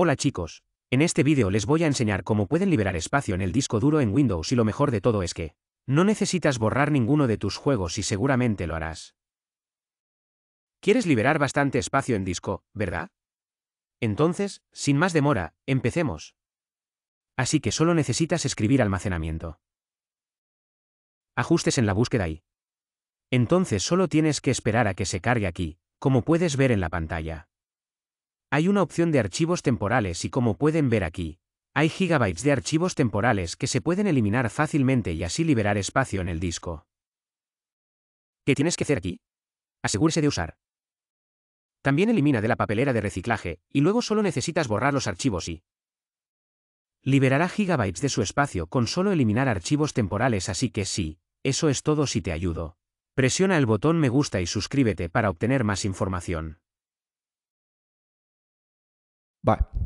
Hola chicos, en este vídeo les voy a enseñar cómo pueden liberar espacio en el disco duro en Windows y lo mejor de todo es que no necesitas borrar ninguno de tus juegos y seguramente lo harás. Quieres liberar bastante espacio en disco, ¿verdad? Entonces, sin más demora, empecemos. Así que solo necesitas escribir almacenamiento. Ajustes en la búsqueda ahí. Entonces solo tienes que esperar a que se cargue aquí, como puedes ver en la pantalla. Hay una opción de archivos temporales y como pueden ver aquí, hay gigabytes de archivos temporales que se pueden eliminar fácilmente y así liberar espacio en el disco. ¿Qué tienes que hacer aquí? Asegúrese de usar. También elimina de la papelera de reciclaje y luego solo necesitas borrar los archivos y liberará gigabytes de su espacio con solo eliminar archivos temporales así que sí, eso es todo si te ayudo. Presiona el botón me gusta y suscríbete para obtener más información. Bye.